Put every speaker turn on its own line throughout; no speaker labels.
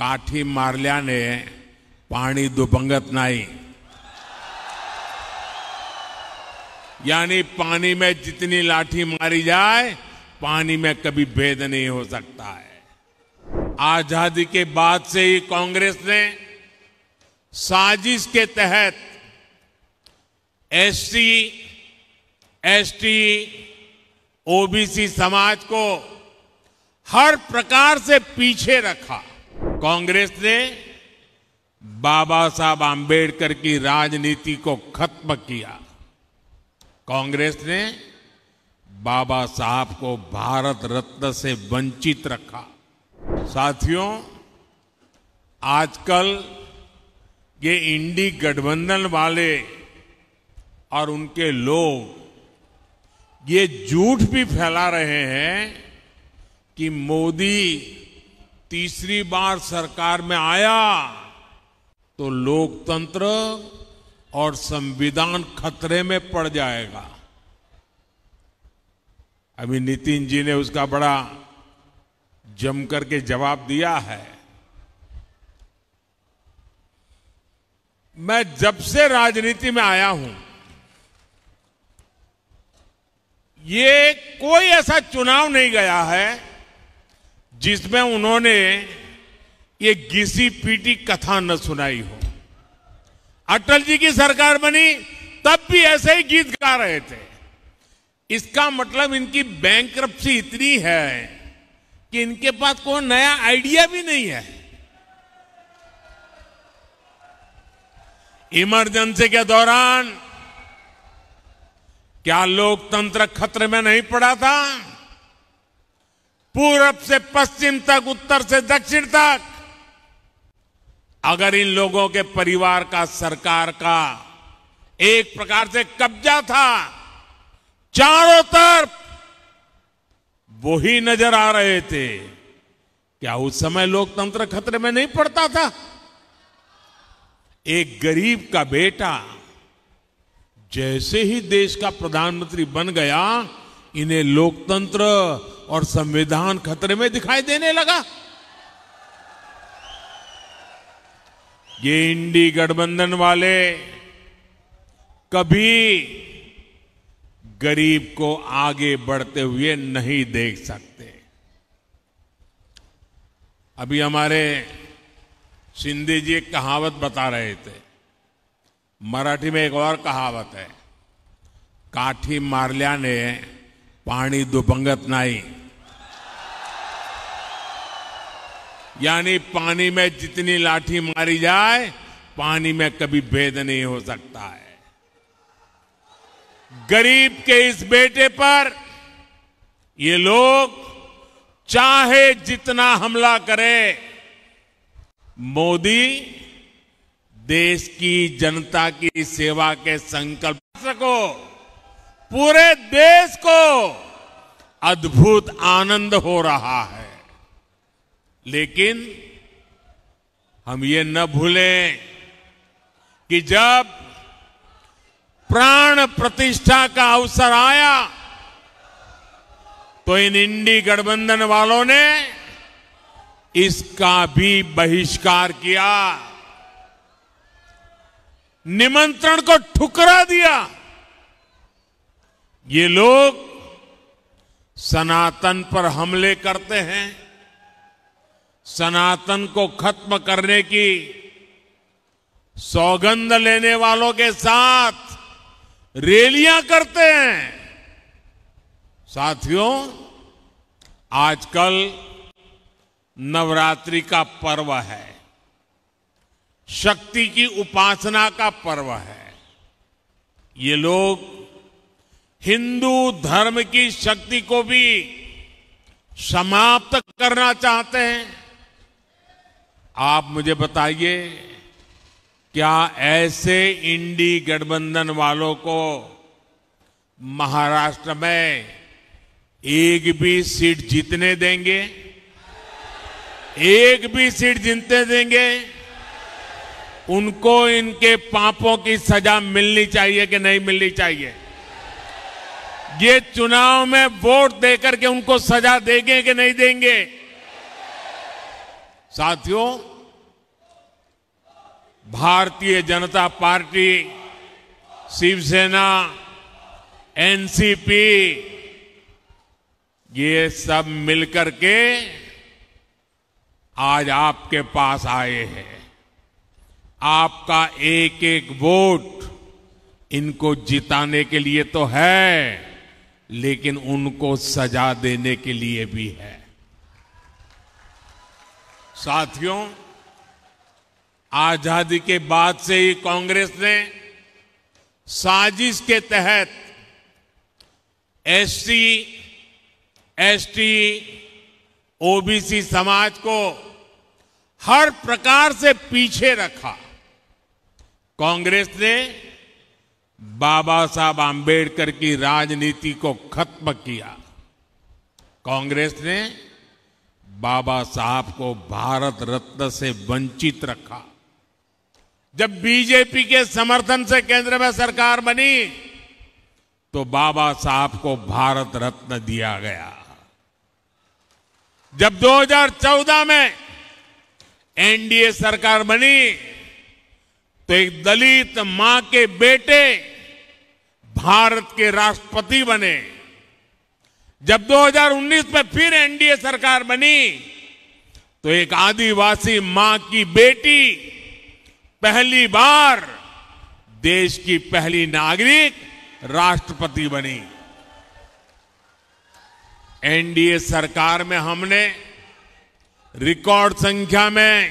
काठी मारल्याने पाणी दुभंगत नाही यानी पानी में जितनी लाठी मारी जाए पानी में कभी भेद नहीं हो सकता है आजादी के बाद से ही कांग्रेस ने साजिश के तहत एससी, एसटी, ओबीसी समाज को हर प्रकार से पीछे रखा कांग्रेस ने बाबा साहब आंबेडकर की राजनीति को खत्म किया कांग्रेस ने बाबा साहब को भारत रत्न से वंचित रखा साथियों आजकल ये इंडी गठबंधन वाले और उनके लोग ये झूठ भी फैला रहे हैं कि मोदी तीसरी बार सरकार में आया तो लोकतंत्र और संविधान खतरे में पड़ जाएगा अभी नितिन जी ने उसका बड़ा जमकर के जवाब दिया है मैं जब से राजनीति में आया हूं ये कोई ऐसा चुनाव नहीं गया है जिसमें उन्होंने ये घिसी पीटी कथा न सुनाई हो अटल जी की सरकार बनी तब भी ऐसे ही गीत गा रहे थे इसका मतलब इनकी बैंक इतनी है कि इनके पास कोई नया आइडिया भी नहीं है इमरजेंसी के दौरान क्या लोकतंत्र खतरे में नहीं पड़ा था पूरब से पश्चिम तक उत्तर से दक्षिण तक अगर इन लोगों के परिवार का सरकार का एक प्रकार से कब्जा था चारों तरफ वो ही नजर आ रहे थे क्या उस समय लोकतंत्र खतरे में नहीं पड़ता था एक गरीब का बेटा जैसे ही देश का प्रधानमंत्री बन गया इन्हें लोकतंत्र और संविधान खतरे में दिखाई देने लगा ये इंडी गठबंधन वाले कभी गरीब को आगे बढ़ते हुए नहीं देख सकते अभी हमारे शिंदे जी एक कहावत बता रहे थे मराठी में एक और कहावत है काठी ने पानी दुभंगत नहीं यानी पानी में जितनी लाठी मारी जाए पानी में कभी भेद नहीं हो सकता है गरीब के इस बेटे पर ये लोग चाहे जितना हमला करें मोदी देश की जनता की सेवा के संकल्प को पूरे देश को अद्भुत आनंद हो रहा है लेकिन हम ये न भूलें कि जब प्राण प्रतिष्ठा का अवसर आया तो इन इंडी गठबंधन वालों ने इसका भी बहिष्कार किया निमंत्रण को ठुकरा दिया ये लोग सनातन पर हमले करते हैं सनातन को खत्म करने की सौगंध लेने वालों के साथ रैलियां करते हैं साथियों आजकल नवरात्रि का पर्व है शक्ति की उपासना का पर्व है ये लोग हिंदू धर्म की शक्ति को भी समाप्त करना चाहते हैं आप मुझे बताइए क्या ऐसे इंडी गठबंधन वालों को महाराष्ट्र में एक भी सीट जीतने देंगे एक भी सीट जीतने देंगे उनको इनके पापों की सजा मिलनी चाहिए कि नहीं मिलनी चाहिए ये चुनाव में वोट देकर के उनको सजा देंगे कि नहीं देंगे साथियों भारतीय जनता पार्टी शिवसेना एनसीपी ये सब मिलकर के आज आपके पास आए हैं आपका एक एक वोट इनको जिताने के लिए तो है लेकिन उनको सजा देने के लिए भी है साथियों आजादी के बाद से ही कांग्रेस ने साजिश के तहत एससी, एसटी, ओबीसी समाज को हर प्रकार से पीछे रखा कांग्रेस ने बाबा साहब आंबेडकर की राजनीति को खत्म किया कांग्रेस ने बाबा साहब को भारत रत्न से वंचित रखा जब बीजेपी के समर्थन से केंद्र में सरकार बनी तो बाबा साहब को भारत रत्न दिया गया जब 2014 में एनडीए सरकार बनी तो एक दलित मां के बेटे भारत के राष्ट्रपति बने जब 2019 में फिर एनडीए सरकार बनी तो एक आदिवासी मां की बेटी पहली बार देश की पहली नागरिक राष्ट्रपति बनी एनडीए सरकार में हमने रिकॉर्ड संख्या में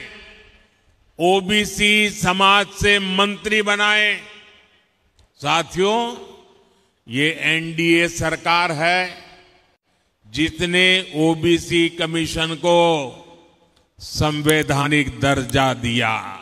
ओबीसी समाज से मंत्री बनाए साथियों ये एनडीए सरकार है जितने ओबीसी कमीशन को संवैधानिक दर्जा दिया